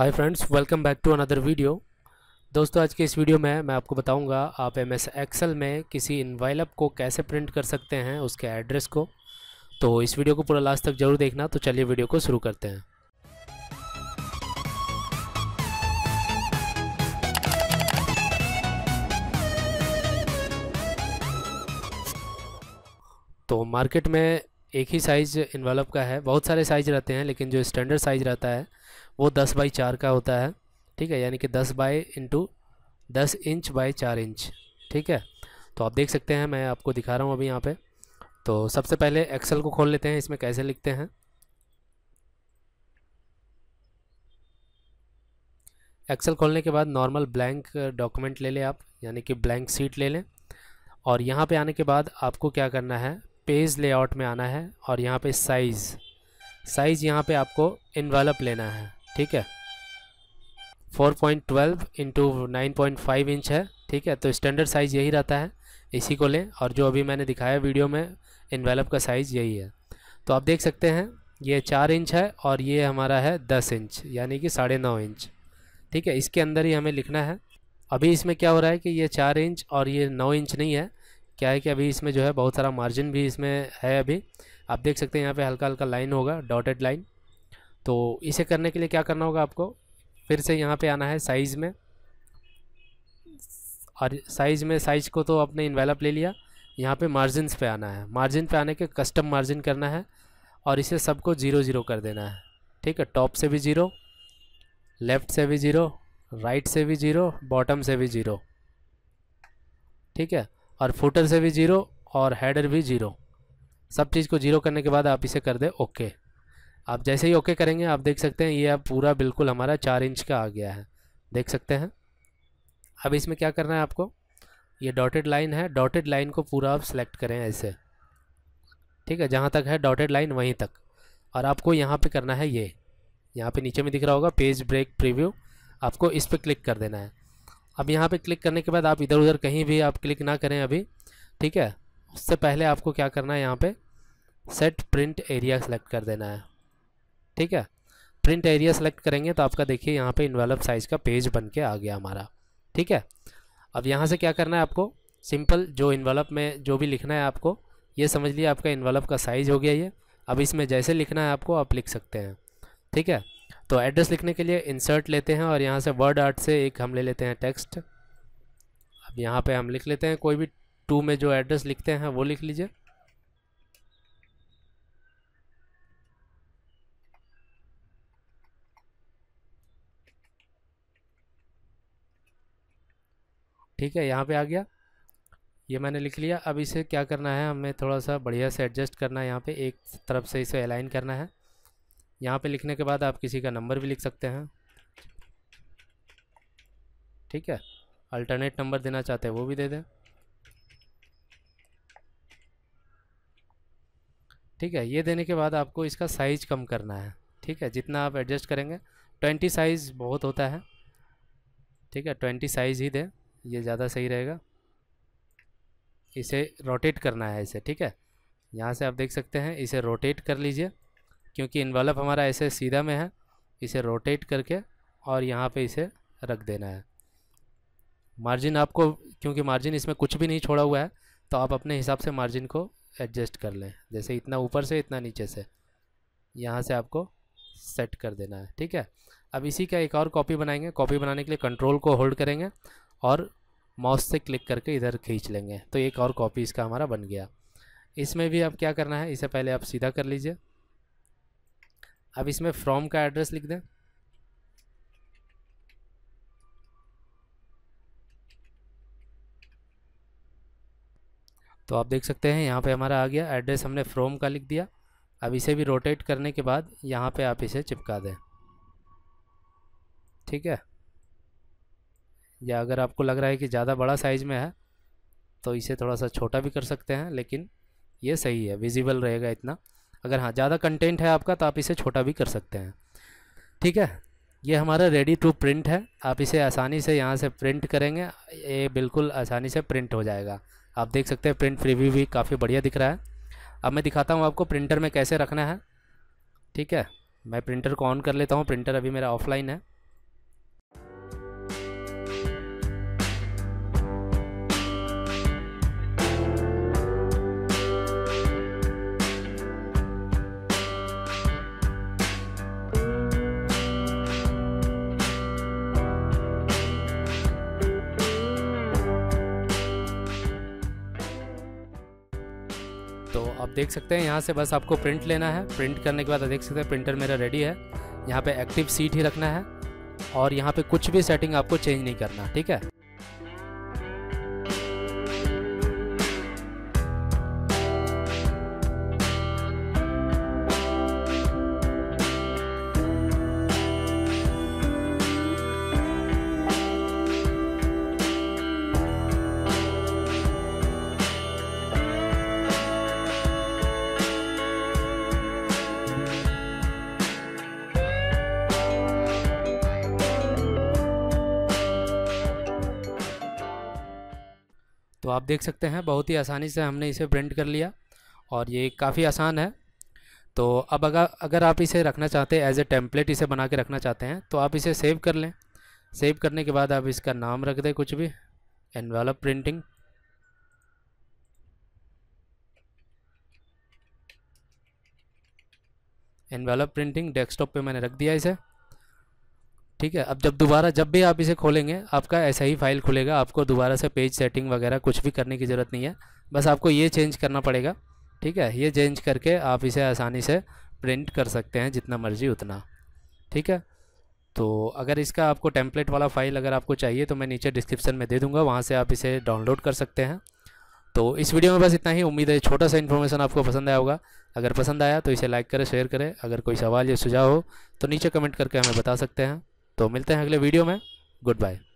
hi friends welcome back to another video दोस्तों आज के इस वीडियो में मैं आपको बताऊंगा आप एम एस एक्सल में किसी इन्वाइलअप को कैसे प्रिंट कर सकते हैं उसके एड्रेस को तो इस वीडियो को पूरा लास्ट तक जरूर देखना तो चलिए वीडियो को शुरू करते हैं तो मार्केट में एक ही साइज़ इन्वेलप का है बहुत सारे साइज़ रहते हैं लेकिन जो स्टैंडर्ड साइज़ रहता है वो दस बाई चार का होता है ठीक है यानी कि दस बाई इंटू दस इंच बाई चार इंच ठीक है तो आप देख सकते हैं मैं आपको दिखा रहा हूँ अभी यहाँ पे तो सबसे पहले एक्सेल को खोल लेते हैं इसमें कैसे लिखते हैं एक्सेल खोलने के बाद नॉर्मल ब्लैंक डॉक्यूमेंट ले लें आप यानी कि ब्लैंक सीट ले लें और यहाँ पे आने के बाद आपको क्या करना है पेज लेआउट में आना है और यहाँ पे साइज़ साइज़ यहाँ पे आपको इनवेलप लेना है ठीक है 4.12 point twelve into nine inch है ठीक है तो स्टैंडर्ड साइज़ यही रहता है इसी को लें और जो अभी मैंने दिखाया वीडियो में इनवेलप का साइज़ यही है तो आप देख सकते हैं ये चार इंच है और ये हमारा है दस इंच यानी कि साढ़े नौ इंच ठीक है इसके अंदर ही हमें लिखना है अभी इसमें क्या हो रहा है कि ये चार इंच और ये नौ इंच नहीं है क्या है कि अभी इसमें जो है बहुत सारा मार्जिन भी इसमें है अभी आप देख सकते हैं यहाँ पे हल्का हल्का लाइन होगा डॉटेड लाइन तो इसे करने के लिए क्या करना होगा आपको फिर से यहाँ पे आना है साइज़ में और साइज़ में साइज़ को तो आपने इन्वेलप ले लिया यहाँ पे मार्जिनस पे आना है मार्जिन पे आने के कस्टम मार्जिन करना है और इसे सबको ज़ीरो ज़ीरो कर देना है ठीक है टॉप से भी ज़ीरो लेफ़्ट से भी ज़ीरो राइट से भी ज़ीरो बॉटम से भी ज़ीरो ठीक है और फुटर से भी ज़ीरो और हेडर भी ज़ीरो सब चीज़ को ज़ीरो करने के बाद आप इसे कर दें ओके आप जैसे ही ओके करेंगे आप देख सकते हैं ये अब पूरा बिल्कुल हमारा चार इंच का आ गया है देख सकते हैं अब इसमें क्या करना है आपको ये डॉटेड लाइन है डॉटेड लाइन को पूरा आप सेलेक्ट करें ऐसे ठीक है जहाँ तक है डॉटेड लाइन वहीं तक और आपको यहाँ पे करना है ये यहाँ पे नीचे में दिख रहा होगा पेज ब्रेक प्रीव्यू आपको इस पर क्लिक कर देना है अब यहाँ पे क्लिक करने के बाद आप इधर उधर कहीं भी आप क्लिक ना करें अभी ठीक है उससे पहले आपको क्या करना है यहाँ पे सेट प्रिंट एरिया सेलेक्ट कर देना है ठीक है प्रिंट एरिया सेलेक्ट करेंगे तो आपका देखिए यहाँ पे इन्वेलप साइज़ का पेज बन के आ गया हमारा ठीक है अब यहाँ से क्या करना है आपको सिंपल जो इन्वेलप में जो भी लिखना है आपको ये समझ लिया आपका इन्वेलप का साइज़ हो गया ये अब इसमें जैसे लिखना है आपको आप लिख सकते हैं ठीक है तो एड्रेस लिखने के लिए इंसर्ट लेते हैं और यहाँ से वर्ड आर्ट से एक हम ले लेते हैं टेक्स्ट अब यहाँ पे हम लिख लेते हैं कोई भी टू में जो एड्रेस लिखते हैं वो लिख लीजिए ठीक है यहाँ पे आ गया ये मैंने लिख लिया अब इसे क्या करना है हमें थोड़ा सा बढ़िया से एडजस्ट करना है यहाँ पे एक तरफ से इसे अलाइन करना है यहाँ पे लिखने के बाद आप किसी का नंबर भी लिख सकते हैं ठीक है अल्टरनेट नंबर देना चाहते हैं वो भी दे दें ठीक है ये देने के बाद आपको इसका साइज़ कम करना है ठीक है जितना आप एडजस्ट करेंगे ट्वेंटी साइज़ बहुत होता है ठीक है ट्वेंटी साइज़ ही दें ये ज़्यादा सही रहेगा इसे रोटेट करना है इसे ठीक है यहाँ से आप देख सकते हैं इसे रोटेट कर लीजिए क्योंकि इन्वलप हमारा ऐसे सीधा में है इसे रोटेट करके और यहाँ पे इसे रख देना है मार्जिन आपको क्योंकि मार्जिन इसमें कुछ भी नहीं छोड़ा हुआ है तो आप अपने हिसाब से मार्जिन को एडजस्ट कर लें जैसे इतना ऊपर से इतना नीचे से यहाँ से आपको सेट कर देना है ठीक है अब इसी का एक और कॉपी बनाएंगे कॉपी बनाने के लिए कंट्रोल को होल्ड करेंगे और माउस से क्लिक करके इधर खींच लेंगे तो एक और कॉपी इसका हमारा बन गया इसमें भी अब क्या करना है इसे पहले आप सीधा कर लीजिए अब इसमें फ्रॉम का एड्रेस लिख दें तो आप देख सकते हैं यहाँ पे हमारा आ गया एड्रेस हमने फ्रॉम का लिख दिया अब इसे भी रोटेट करने के बाद यहाँ पे आप इसे चिपका दें ठीक है या अगर आपको लग रहा है कि ज़्यादा बड़ा साइज़ में है तो इसे थोड़ा सा छोटा भी कर सकते हैं लेकिन ये सही है विजिबल रहेगा इतना अगर हाँ ज़्यादा कंटेंट है आपका तो आप इसे छोटा भी कर सकते हैं ठीक है ये हमारा रेडी टू प्रिंट है आप इसे आसानी से यहाँ से प्रिंट करेंगे ये बिल्कुल आसानी से प्रिंट हो जाएगा आप देख सकते हैं प्रिंट प्रीव्यू भी काफ़ी बढ़िया दिख रहा है अब मैं दिखाता हूँ आपको प्रिंटर में कैसे रखना है ठीक है मैं प्रिंटर को ऑन कर लेता हूँ प्रिंटर अभी मेरा ऑफलाइन है तो आप देख सकते हैं यहाँ से बस आपको प्रिंट लेना है प्रिंट करने के बाद आप देख सकते हैं प्रिंटर मेरा रेडी है यहाँ पे एक्टिव सीट ही रखना है और यहाँ पे कुछ भी सेटिंग आपको चेंज नहीं करना ठीक है तो आप देख सकते हैं बहुत ही आसानी से हमने इसे प्रिंट कर लिया और ये काफ़ी आसान है तो अब अगर अगर आप इसे रखना चाहते हैं एज ए टेम्पलेट इसे बना के रखना चाहते हैं तो आप इसे सेव कर लें सेव करने के बाद आप इसका नाम रख दें कुछ भी envelope printing envelope printing desktop पे मैंने रख दिया इसे ठीक है अब जब दोबारा जब भी आप इसे खोलेंगे आपका ऐसा ही फाइल खुलेगा आपको दोबारा से पेज सेटिंग वगैरह कुछ भी करने की ज़रूरत नहीं है बस आपको ये चेंज करना पड़ेगा ठीक है ये चेंज करके आप इसे आसानी से प्रिंट कर सकते हैं जितना मर्जी उतना ठीक है तो अगर इसका आपको टेम्पलेट वाला फ़ाइल अगर आपको चाहिए तो मैं नीचे डिस्क्रिप्शन में दे दूँगा वहाँ से आप इसे डाउनलोड कर सकते हैं तो इस वीडियो में बस इतना ही उम्मीद है छोटा सा इन्फॉर्मेशन आपको पसंद आया होगा अगर पसंद आया तो इसे लाइक करें शेयर करें अगर कोई सवाल या सुझाव हो तो नीचे कमेंट करके हमें बता सकते हैं तो मिलते हैं अगले वीडियो में गुड बाय